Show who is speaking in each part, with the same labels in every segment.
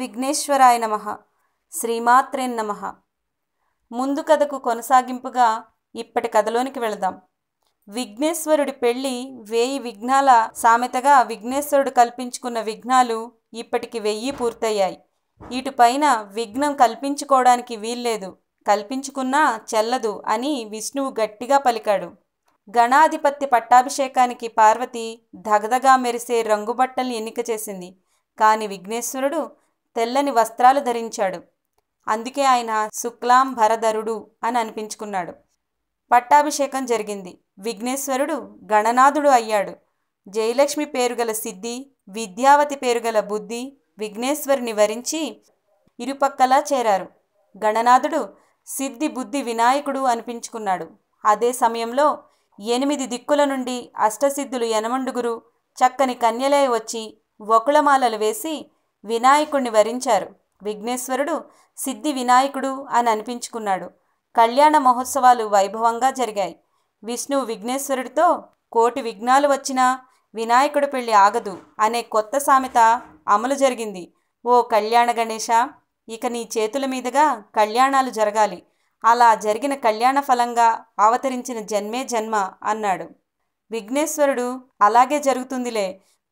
Speaker 1: విఘ్నేశ్వరాయ నమ శ్రీమాత్రే నమ ముందు కథకు కొనసాగింపుగా ఇప్పటి కథలోనికి వెళదాం విఘ్నేశ్వరుడి పెళ్ళి వేయి విఘ్నాల సామెతగా విఘ్నేశ్వరుడు కల్పించుకున్న విఘ్నాలు ఇప్పటికి వెయ్యి పూర్తయ్యాయి ఇటుపైన విఘ్నం కల్పించుకోవడానికి వీల్లేదు కల్పించుకున్నా చెల్లదు అని విష్ణువు గట్టిగా పలికాడు గణాధిపత్య పట్టాభిషేకానికి పార్వతి ధగధగా మెరిసే రంగుబట్టలు ఎన్నిక చేసింది కాని విఘ్నేశ్వరుడు తెల్లని వస్త్రాలు ధరించాడు అందుకే ఆయన శుక్లాం భరధరుడు అని అనిపించుకున్నాడు పట్టాభిషేకం జరిగింది విఘ్నేశ్వరుడు గణనాథుడు అయ్యాడు జయలక్ష్మి పేరుగల సిద్ధి విద్యావతి పేరుగల బుద్ధి విఘ్నేశ్వరుని వరించి ఇరుపక్కలా చేరారు గణనాథుడు సిద్ధి బుద్ధి వినాయకుడు అనిపించుకున్నాడు అదే సమయంలో ఎనిమిది దిక్కుల నుండి అష్టసిద్ధులు యనమండుగురు చక్కని కన్యలే వచ్చి వకుళమాలలు వేసి వినాయకుణ్ణి వరించారు విఘ్నేశ్వరుడు సిద్ధి వినాయకుడు అని అనిపించుకున్నాడు కళ్యాణ మహోత్సవాలు వైభవంగా జరిగాయి విష్ణువు విఘ్నేశ్వరుడితో కోటి విఘ్నాలు వచ్చినా వినాయకుడి పెళ్లి ఆగదు అనే కొత్త సామెత అమలు జరిగింది ఓ కళ్యాణ గణేష ఇక నీ చేతుల మీదుగా కళ్యాణాలు జరగాలి అలా జరిగిన కళ్యాణ ఫలంగా అవతరించిన జన్మే జన్మ అన్నాడు విఘ్నేశ్వరుడు అలాగే జరుగుతుందిలే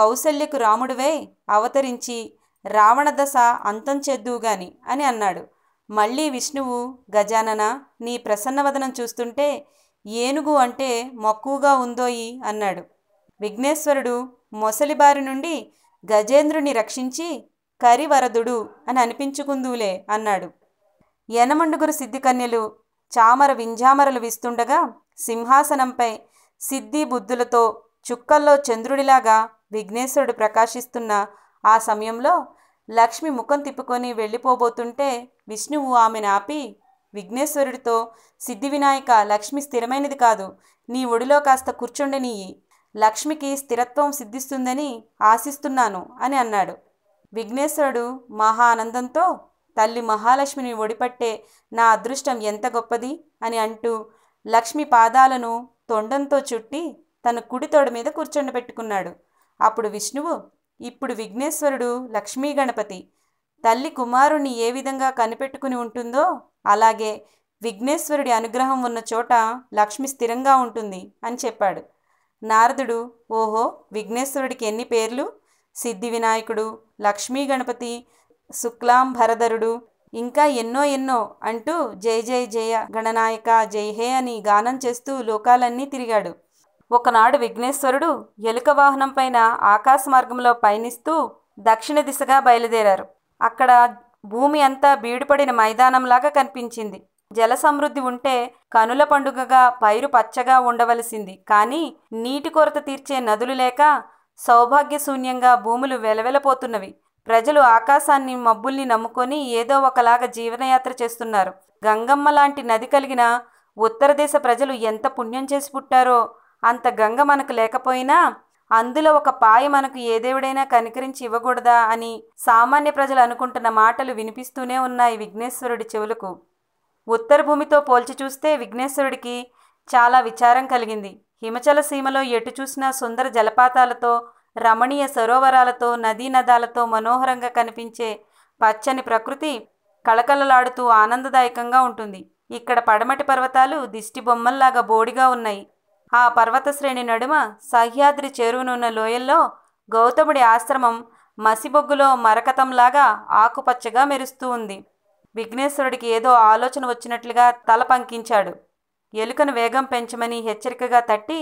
Speaker 1: కౌశల్యకు రాముడివే అవతరించి దశ అంతం చేద్దువుగాని అని అన్నాడు మళ్ళీ విష్ణువు గజానన నీ ప్రసన్నవదనం చూస్తుంటే ఏనుగు అంటే మక్కువగా ఉందోయి అన్నాడు విఘ్నేశ్వరుడు మొసలిబారి నుండి గజేంద్రుని రక్షించి కరివరదుడు అని అనిపించుకుందులే అన్నాడు యనమండుగురు సిద్ధికన్యలు చామర వింజామరలు వీస్తుండగా సింహాసనంపై సిద్ధి బుద్ధులతో చుక్కల్లో చంద్రుడిలాగా విఘ్నేశ్వరుడు ప్రకాశిస్తున్న ఆ సమయంలో లక్ష్మి ముఖం తిప్పుకొని వెళ్ళిపోబోతుంటే విష్ణువు ఆమెను ఆపి విఘ్నేశ్వరుడితో సిద్ధి వినాయక లక్ష్మి స్థిరమైనది కాదు నీ ఒడిలో కాస్త కూర్చుండనియ్యి లక్ష్మికి స్థిరత్వం సిద్ధిస్తుందని ఆశిస్తున్నాను అని అన్నాడు విఘ్నేశ్వరుడు మహా ఆనందంతో తల్లి మహాలక్ష్మిని ఒడిపట్టే నా అదృష్టం ఎంత గొప్పది అని అంటూ లక్ష్మి పాదాలను తొండంతో చుట్టి తన కుడి తోడ మీద కూర్చొండబెట్టుకున్నాడు అప్పుడు విష్ణువు ఇప్పుడు విఘ్నేశ్వరుడు లక్ష్మీ గణపతి తల్లి కుమారుణ్ణి ఏ విధంగా కనిపెట్టుకుని ఉంటుందో అలాగే విఘ్నేశ్వరుడి అనుగ్రహం ఉన్న చోట లక్ష్మి స్థిరంగా ఉంటుంది అని చెప్పాడు నారదుడు ఓహో విఘ్నేశ్వరుడికి ఎన్ని పేర్లు సిద్ధి వినాయకుడు లక్ష్మీ గణపతి శుక్లాం భరధరుడు ఇంకా ఎన్నో ఎన్నో అంటూ జై జయ జయ గణనాయక జై హే అని గానం చేస్తూ లోకాలన్నీ తిరిగాడు ఒకనాడు విఘ్నేశ్వరుడు ఎలుక వాహనం పైన ఆకాశ మార్గంలో పయనిస్తూ దక్షిణ దిశగా బయలుదేరారు అక్కడ భూమి అంతా బీడుపడిన మైదానంలాగా కనిపించింది జల సమృద్ధి ఉంటే కనుల పండుగగా పైరు పచ్చగా ఉండవలసింది కానీ నీటి కొరత తీర్చే నదులు లేక సౌభాగ్యశూన్యంగా భూములు వెలవెలపోతున్నవి ప్రజలు ఆకాశాన్ని మబ్బుల్ని నమ్ముకొని ఏదో ఒకలాగా జీవనయాత్ర చేస్తున్నారు గంగమ్మ లాంటి నది కలిగిన ఉత్తర దేశ ప్రజలు ఎంత పుణ్యం చేసి పుట్టారో అంత గంగ మనకు లేకపోయినా అందులో ఒక పాయ మనకు ఏ దేవుడైనా కనికరించి ఇవ్వకూడదా అని సామాన్య ప్రజలు అనుకుంటున్న మాటలు వినిపిస్తూనే ఉన్నాయి విఘ్నేశ్వరుడి చెవులకు ఉత్తర భూమితో పోల్చి చూస్తే విఘ్నేశ్వరుడికి చాలా విచారం కలిగింది హిమచల సీమలో ఎటు చూసినా సుందర జలపాతాలతో రమణీయ సరోవరాలతో నదీ నదాలతో మనోహరంగా కనిపించే పచ్చని ప్రకృతి కళకళలాడుతూ ఆనందదాయకంగా ఉంటుంది ఇక్కడ పడమటి పర్వతాలు దిష్టి బొమ్మల్లాగా బోడిగా ఉన్నాయి ఆ పర్వతశ్రేణి నడుమ సహ్యాద్రి చేరువనున్న లోయల్లో గౌతముడి ఆశ్రమం మసిబొగ్గులో మరకతంలాగా ఆకుపచ్చగా మెరుస్తూ ఉంది విఘ్నేశ్వరుడికి ఏదో ఆలోచన వచ్చినట్లుగా తల పంకించాడు ఎలుకను వేగం పెంచమని హెచ్చరికగా తట్టి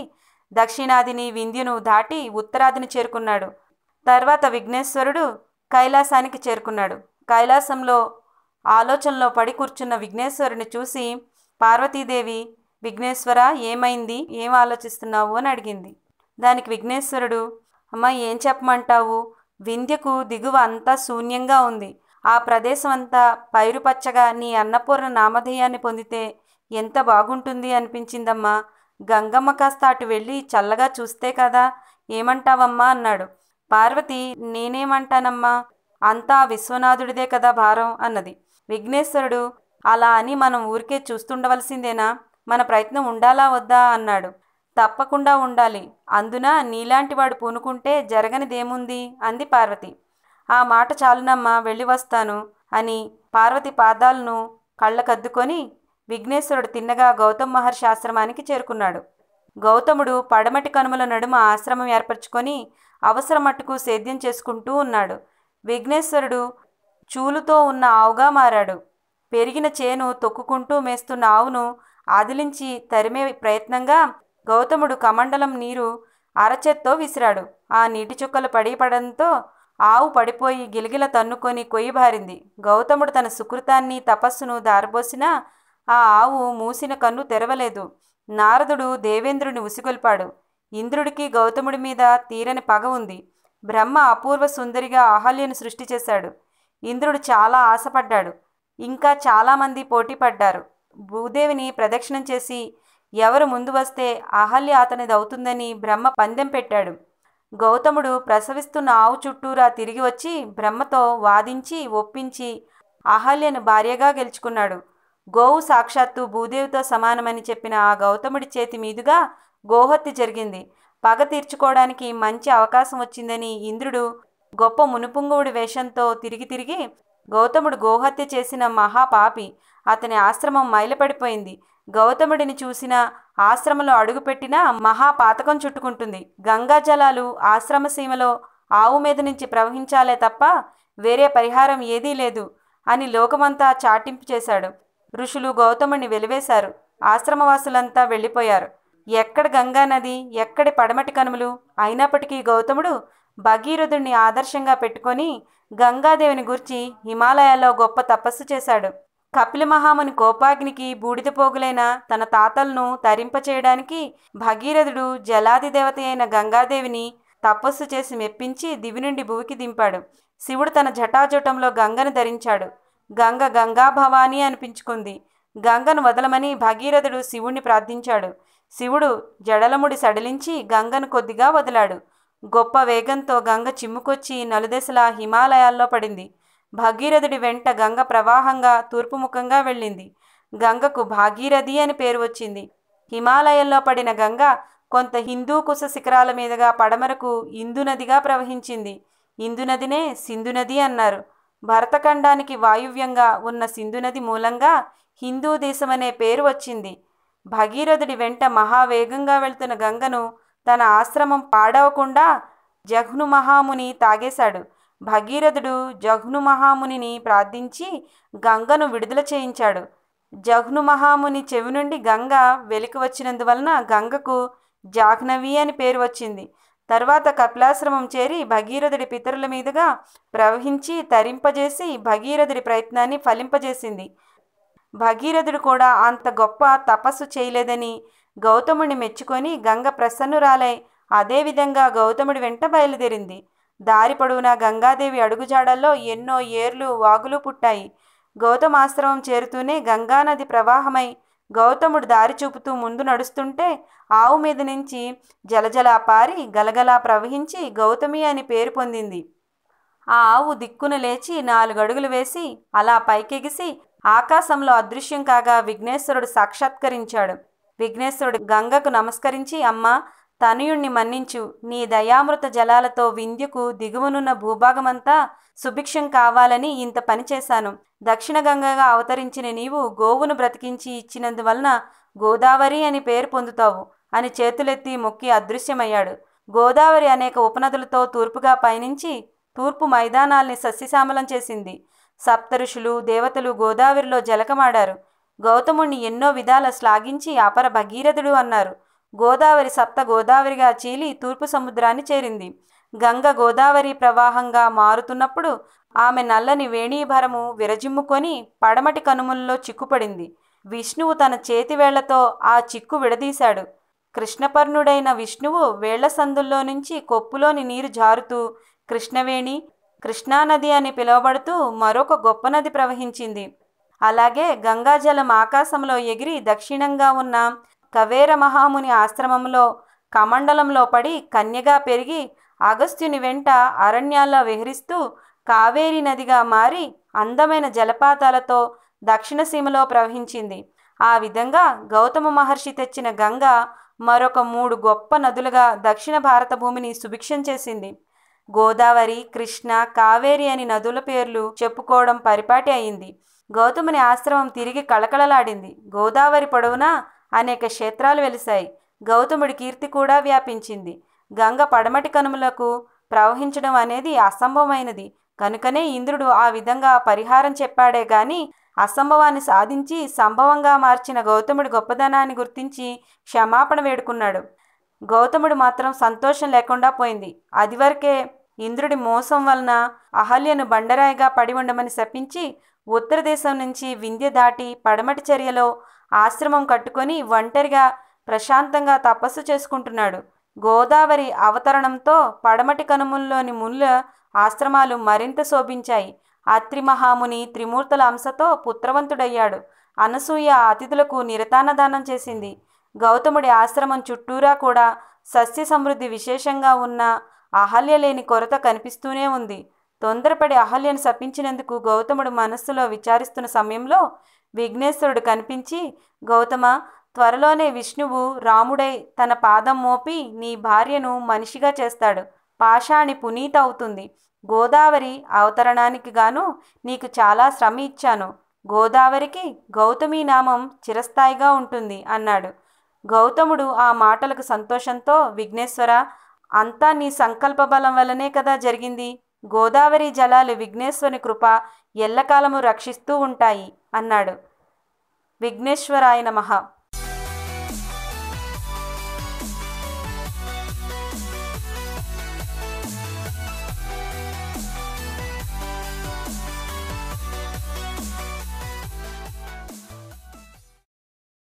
Speaker 1: దక్షిణాదిని వింధ్యను దాటి ఉత్తరాదిని చేరుకున్నాడు తర్వాత విఘ్నేశ్వరుడు కైలాసానికి చేరుకున్నాడు కైలాసంలో ఆలోచనలో పడి కూర్చున్న విఘ్నేశ్వరుని చూసి పార్వతీదేవి విఘ్నేశ్వర ఏమైంది ఏం ఆలోచిస్తున్నావు అని అడిగింది దానికి విఘ్నేశ్వరుడు అమ్మ ఏం చెప్పమంటావు వింధ్యకు దిగువ అంతా శూన్యంగా ఉంది ఆ ప్రదేశం అంతా పైరుపచ్చగా నీ అన్నపూర్ణ నామధేయాన్ని పొందితే ఎంత బాగుంటుంది అనిపించిందమ్మా గంగమ్మ కాస్త అటు వెళ్ళి చల్లగా చూస్తే కదా ఏమంటావమ్మా అన్నాడు పార్వతి నేనేమంటానమ్మా అంతా విశ్వనాథుడిదే కదా భారం అన్నది విఘ్నేశ్వరుడు అలా అని మనం ఊరికే చూస్తుండవలసిందేనా మన ప్రయత్నం ఉండాలా వద్దా అన్నాడు తప్పకుండా ఉండాలి అందున నీలాంటి వాడు పూనుకుంటే జరగనిదేముంది అంది పార్వతి ఆ మాట చాలునమ్మా వెళ్ళి వస్తాను అని పార్వతి పాదాలను కళ్ళకద్దుకొని విఘ్నేశ్వరుడు తిన్నగా గౌతమ్ మహర్షి ఆశ్రమానికి చేరుకున్నాడు గౌతముడు పడమటి కనుమల నడుమ ఆశ్రమం ఏర్పరచుకొని అవసరం మట్టుకు సేద్యం చేసుకుంటూ ఉన్నాడు విఘ్నేశ్వరుడు చూలుతో ఉన్న ఆవుగా మారాడు పెరిగిన చేను తొక్కుకుంటూ మేస్తున్న ఆవును ఆదిలించి తరిమే ప్రయత్నంగా గౌతముడు కమండలం నీరు అరచెత్తో విసిరాడు ఆ నీటి చుక్కలు పడిపడంతో ఆవు పడిపోయి గిలిగిల తన్నుకొని కొయ్యబారింది గౌతముడు తన సుకృతాన్ని తపస్సును దారబోసినా ఆ ఆవు మూసిన కన్ను తెరవలేదు నారదుడు దేవేంద్రుని ఉసిగొల్పాడు ఇంద్రుడికి గౌతముడి మీద తీరని పగ ఉంది బ్రహ్మ అపూర్వ సుందరిగా అహల్యను సృష్టి చేశాడు ఇంద్రుడు చాలా ఆశపడ్డాడు ఇంకా చాలామంది పోటీ పడ్డారు భూదేవిని ప్రదక్షిణం చేసి ఎవరు ముందు వస్తే అహల్య అతనిది అవుతుందని బ్రహ్మ పందెం పెట్టాడు గౌతముడు ప్రసవిస్తున్న ఆవు చుట్టూరా తిరిగి వచ్చి బ్రహ్మతో వాదించి ఒప్పించి అహల్యను భార్యగా గెలుచుకున్నాడు గోవు సాక్షాత్తు భూదేవితో సమానమని చెప్పిన ఆ గౌతముడి చేతి మీదుగా గోహత్య జరిగింది పగ తీర్చుకోవడానికి మంచి అవకాశం వచ్చిందని ఇంద్రుడు గొప్ప మునుపుంగువుడి వేషంతో తిరిగి తిరిగి గౌతముడు గోహత్య చేసిన మహాపాపి అతని ఆశ్రమం మైలపడిపోయింది గౌతముడిని చూసిన ఆశ్రమంలో అడుగుపెట్టిన మహాపాతకం చుట్టుకుంటుంది గంగా జలాలు ఆశ్రమ సీమలో ఆవు మీద నుంచి ప్రవహించాలే తప్ప వేరే పరిహారం ఏదీ లేదు అని లోకమంతా చాటింపు చేశాడు ఋషులు గౌతముడిని వెలివేశారు ఆశ్రమవాసులంతా వెళ్ళిపోయారు ఎక్కడ గంగా నది ఎక్కడి పడమటి కనుమలు అయినప్పటికీ గౌతముడు భగీరథుడిని ఆదర్శంగా పెట్టుకొని గంగాదేవిని గుర్చి హిమాలయాల్లో గొప్ప తపస్సు చేశాడు కపిల మహాముని కోపాగ్నికి బూడిద పోగులైన తన తాతలను తరింపచేయడానికి భగీరథుడు జలాది దేవత అయిన గంగాదేవిని తపస్సు చేసి మెప్పించి దివి నుండి భూమికి దింపాడు శివుడు తన జటాజటంలో గంగను ధరించాడు గంగ గంగా భవాని అనిపించుకుంది గంగను వదలమని భగీరథుడు శివుణ్ణి ప్రార్థించాడు శివుడు జడలముడి సడలించి గంగను కొద్దిగా వదిలాడు గొప్ప వేగంతో గంగ చిమ్ముకొచ్చి నలుదెసలా హిమాలయాల్లో పడింది భగీరథుడి వెంట గంగ ప్రవాహంగా తూర్పుముఖంగా వెళ్ళింది గంగకు భాగీరథి అని పేరు వచ్చింది హిమాలయంలో పడిన గంగ కొంత హిందూ కుశ శిఖరాల మీదుగా పడమరకు ఇందునదిగా ప్రవహించింది ఇందునదినే సింధునది అన్నారు భరతఖండానికి వాయువ్యంగా ఉన్న సింధునది మూలంగా హిందూ దేశమనే పేరు వచ్చింది భగీరథుడి వెంట మహావేగంగా వెళ్తున్న గంగను తన ఆశ్రమం పాడవకుండా జఘ్ను మహాముని తాగేశాడు భగీరథుడు జఘ్ను మహామునిని ప్రార్థించి గంగను విడుదల చేయించాడు జఘ్ను మహాముని చెవి నుండి గంగ వెలికి వచ్చినందువలన గంగకు జాహ్నవి అని పేరు వచ్చింది తర్వాత కపిలాశ్రమం చేరి భగీరథుడి పితరుల మీదుగా ప్రవహించి తరింపజేసి భగీరథుడి ప్రయత్నాన్ని ఫలింపజేసింది భగీరథుడు కూడా అంత గొప్ప తపస్సు చేయలేదని గౌతముడిని మెచ్చుకొని గంగ ప్రసన్నురాలై అదేవిధంగా గౌతముడి వెంట బయలుదేరింది దారి పొడవునా గంగాదేవి అడుగుజాడల్లో ఎన్నో ఏర్లు వాగులు పుట్టాయి గౌతమాశ్రమం చేరుతూనే గంగానది ప్రవాహమై గౌతముడు దారి చూపుతూ ముందు నడుస్తుంటే ఆవు మీద నుంచి జలజలా పారి గలగలా ప్రవహించి గౌతమి అని పేరు పొందింది ఆ ఆవు దిక్కున లేచి నాలుగడుగులు వేసి అలా పైకెగిసి ఆకాశంలో అదృశ్యం కాగా విఘ్నేశ్వరుడు సాక్షాత్కరించాడు విఘ్నేశ్వరుడు గంగకు నమస్కరించి అమ్మ తనయుణ్ణి మన్నించు నీ దయామృత జలాలతో వింధ్యకు దిగువనున్న భూభాగమంతా సుభిక్షం కావాలని ఇంత పని చేశాను దక్షిణ గంగగా అవతరించిన నీవు గోవును బ్రతికించి ఇచ్చినందువలన గోదావరి అని పేరు పొందుతావు అని చేతులెత్తి మొక్కి అదృశ్యమయ్యాడు గోదావరి అనేక ఉపనదులతో తూర్పుగా పయనించి తూర్పు మైదానాల్ని సస్యశ్యామలం చేసింది సప్తఋషులు దేవతలు గోదావరిలో జలకమాడారు గౌతముణ్ణి ఎన్నో విధాల శ్లాఘించి అపర భగీరథుడు అన్నారు గోదావరి సప్త గోదావరిగా చీలి తూర్పు సముద్రాన్ని చేరింది గంగ గోదావరి ప్రవాహంగా మారుతున్నప్పుడు ఆమె నల్లని వేణీభరము విరజిమ్ముకొని పడమటి కనుముల్లో చిక్కుపడింది విష్ణువు తన చేతివేళ్లతో ఆ చిక్కు విడదీశాడు కృష్ణపర్ణుడైన విష్ణువు వేళ్ల సందుల్లో నుంచి కొప్పులోని నీరు జారుతూ కృష్ణవేణి కృష్ణానది అని పిలువబడుతూ మరొక గొప్ప నది ప్రవహించింది అలాగే గంగాజలం ఆకాశంలో ఎగిరి దక్షిణంగా ఉన్న కవేర మహాముని ఆశ్రమంలో కమండలంలో పడి కన్యగా పెరిగి అగస్త్యుని వెంట అరణ్యాల్లో విహరిస్తూ కావేరీ నదిగా మారి అందమైన జలపాతాలతో దక్షిణ సీమలో ప్రవహించింది ఆ విధంగా గౌతమ మహర్షి తెచ్చిన గంగ మరొక మూడు గొప్ప నదులుగా దక్షిణ భారత భూమిని సుభిక్షం చేసింది గోదావరి కృష్ణ కావేరి అని నదుల పేర్లు చెప్పుకోవడం పరిపాటి అయింది గౌతముని ఆశ్రమం తిరిగి కళకళలాడింది గోదావరి పొడవునా అనేక క్షేత్రాలు వెలిశాయి గౌతముడి కీర్తి కూడా వ్యాపించింది గంగ పడమటి కనుములకు ప్రవహించడం అనేది అసంభవమైనది కనుకనే ఇంద్రుడు ఆ విధంగా పరిహారం చెప్పాడే గాని అసంభవాన్ని సాధించి సంభవంగా మార్చిన గౌతముడి గొప్పదనాన్ని గుర్తించి క్షమాపణ వేడుకున్నాడు గౌతముడు మాత్రం సంతోషం లేకుండా పోయింది అదివరకే ఇంద్రుడి మోసం వలన అహల్యను బండరాయిగా పడి ఉండమని శపించి ఉత్తర దేశం నుంచి వింధ్య దాటి పడమటి చర్యలో ఆశ్రమం కట్టుకొని ఒంటరిగా ప్రశాంతంగా తపస్సు చేసుకుంటున్నాడు గోదావరి అవతరణంతో పడమటి కనుముల్లోని ముళ్ళ ఆశ్రమాలు మరింత శోభించాయి అత్రి మహాముని త్రిమూర్తుల అంశతో పుత్రవంతుడయ్యాడు అనసూయ అతిథులకు నిరతానదానం చేసింది గౌతముడి ఆశ్రమం చుట్టూరా కూడా సస్య సమృద్ధి విశేషంగా ఉన్న అహల్య లేని కొరత కనిపిస్తూనే ఉంది తొందరపడి అహల్యను శపించినందుకు గౌతముడు మనస్సులో విచారిస్తున్న సమయంలో విఘ్నేశ్వరుడు కనిపించి గౌతమ త్వరలోనే విష్ణువు రాముడై తన పాదం మోపి నీ భార్యను మనిషిగా చేస్తాడు పాషాణి పునీత అవుతుంది గోదావరి అవతరణానికి గాను నీకు చాలా శ్రమ ఇచ్చాను గోదావరికి గౌతమి నామం చిరస్థాయిగా ఉంటుంది అన్నాడు గౌతముడు ఆ మాటలకు సంతోషంతో విఘ్నేశ్వర అంతా నీ సంకల్ప బలం వల్లనే కదా జరిగింది గోదావరి జలాలు విఘ్నేశ్వరుని కృప ఎల్లకాలము రక్షిస్తూ ఉంటాయి అన్నాడు విఘ్నేశ్వరాయన మహా